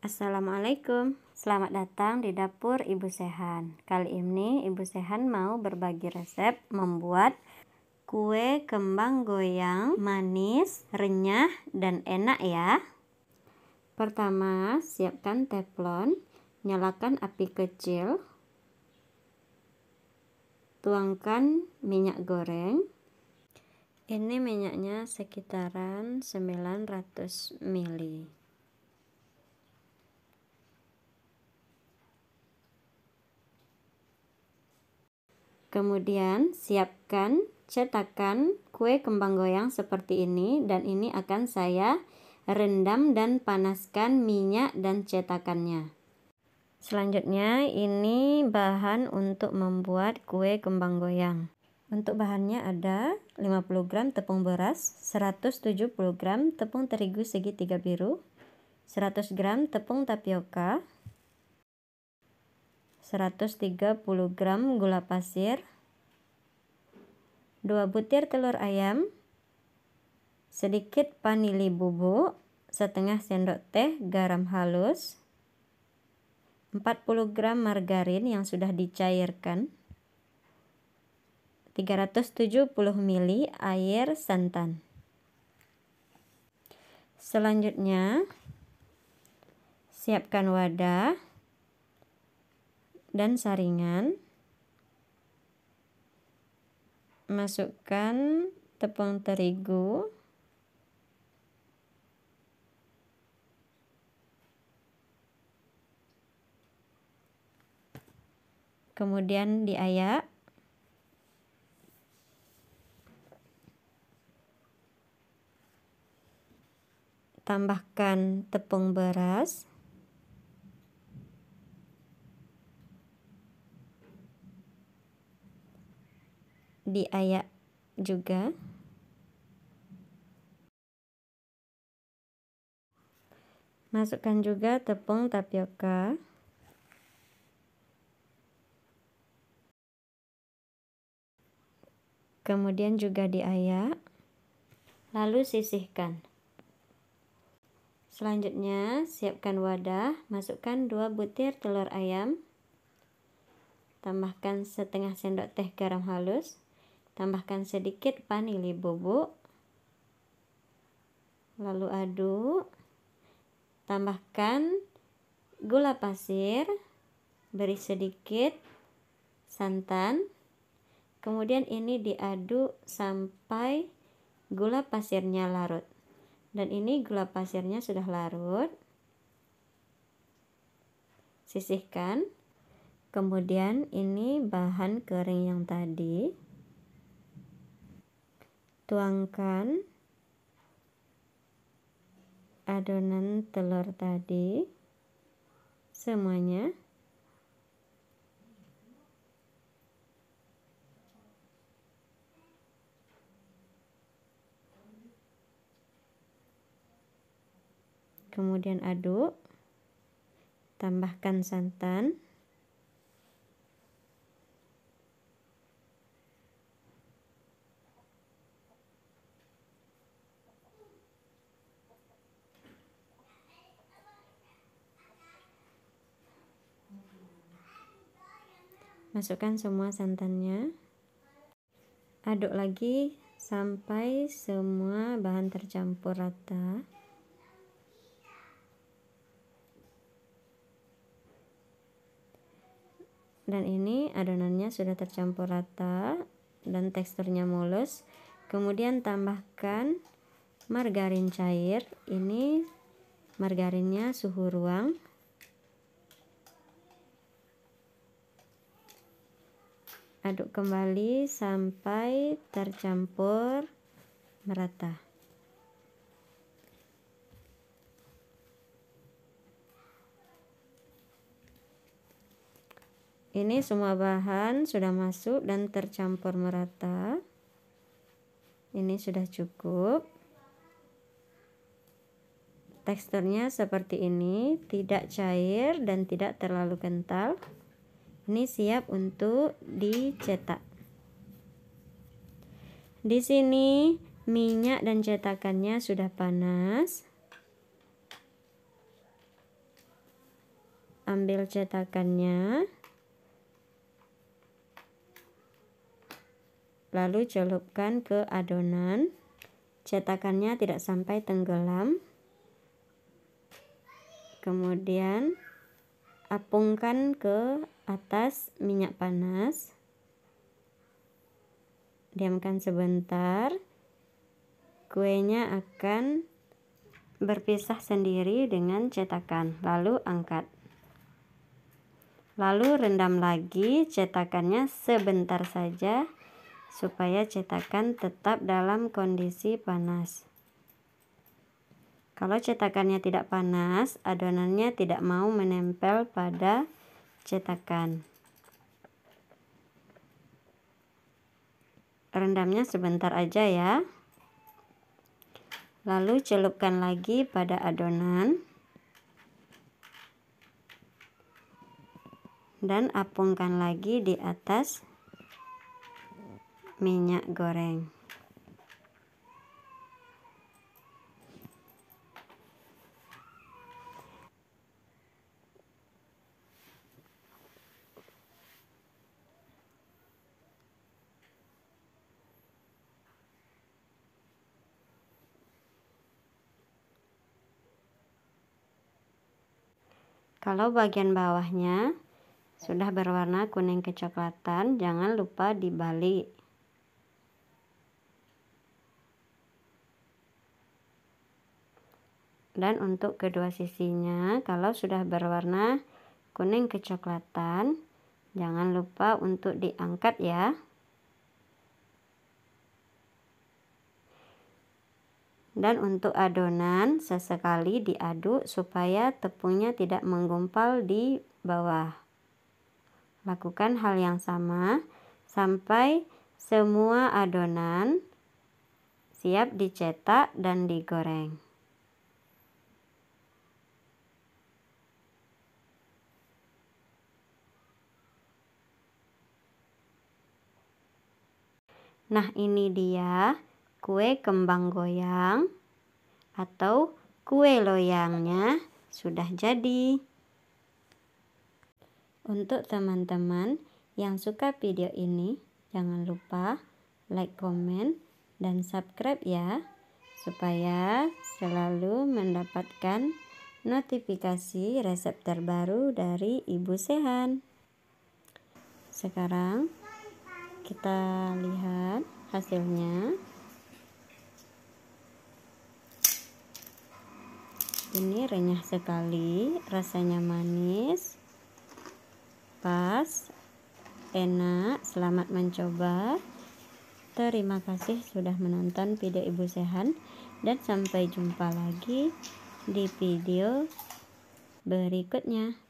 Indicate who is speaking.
Speaker 1: Assalamualaikum Selamat datang di dapur Ibu Sehan Kali ini Ibu Sehan mau berbagi resep membuat kue kembang goyang manis, renyah, dan enak ya Pertama siapkan teflon Nyalakan api kecil Tuangkan minyak goreng ini minyaknya sekitaran 900 ml Kemudian siapkan cetakan kue kembang goyang seperti ini dan ini akan saya rendam dan panaskan minyak dan cetakannya. Selanjutnya ini bahan untuk membuat kue kembang goyang. Untuk bahannya ada 50 gram tepung beras, 170 gram tepung terigu segitiga biru, 100 gram tepung tapioka, 130 gram gula pasir, 2 butir telur ayam, sedikit panili bubuk, setengah sendok teh garam halus, 40 gram margarin yang sudah dicairkan, 370 ml air santan. Selanjutnya, siapkan wadah dan saringan masukkan tepung terigu kemudian diayak tambahkan tepung beras di ayat juga. Masukkan juga tepung tapioka. Kemudian juga diayak. Lalu sisihkan. Selanjutnya, siapkan wadah, masukkan 2 butir telur ayam. Tambahkan setengah sendok teh garam halus tambahkan sedikit vanili bubuk lalu aduk tambahkan gula pasir beri sedikit santan kemudian ini diaduk sampai gula pasirnya larut dan ini gula pasirnya sudah larut sisihkan kemudian ini bahan kering yang tadi tuangkan adonan telur tadi semuanya kemudian aduk tambahkan santan Masukkan semua santannya. Aduk lagi sampai semua bahan tercampur rata. Dan ini adonannya sudah tercampur rata dan teksturnya mulus. Kemudian tambahkan margarin cair. Ini margarinnya suhu ruang aduk kembali sampai tercampur merata ini semua bahan sudah masuk dan tercampur merata ini sudah cukup teksturnya seperti ini tidak cair dan tidak terlalu kental ini siap untuk dicetak di sini minyak dan cetakannya sudah panas ambil cetakannya lalu celupkan ke adonan cetakannya tidak sampai tenggelam kemudian apungkan ke atas minyak panas diamkan sebentar kuenya akan berpisah sendiri dengan cetakan lalu angkat lalu rendam lagi cetakannya sebentar saja supaya cetakan tetap dalam kondisi panas kalau cetakannya tidak panas adonannya tidak mau menempel pada cetakan rendamnya sebentar aja ya lalu celupkan lagi pada adonan dan apungkan lagi di atas minyak goreng Kalau bagian bawahnya sudah berwarna kuning kecoklatan, jangan lupa dibalik. Dan untuk kedua sisinya, kalau sudah berwarna kuning kecoklatan, jangan lupa untuk diangkat ya. dan untuk adonan sesekali diaduk supaya tepungnya tidak menggumpal di bawah. Lakukan hal yang sama sampai semua adonan siap dicetak dan digoreng. Nah, ini dia kue kembang goyang atau kue loyangnya sudah jadi. Untuk teman-teman yang suka video ini, jangan lupa like, komen, dan subscribe ya, supaya selalu mendapatkan notifikasi resep terbaru dari Ibu Sehan. Sekarang kita lihat hasilnya. ini renyah sekali rasanya manis pas enak selamat mencoba terima kasih sudah menonton video ibu sehan dan sampai jumpa lagi di video berikutnya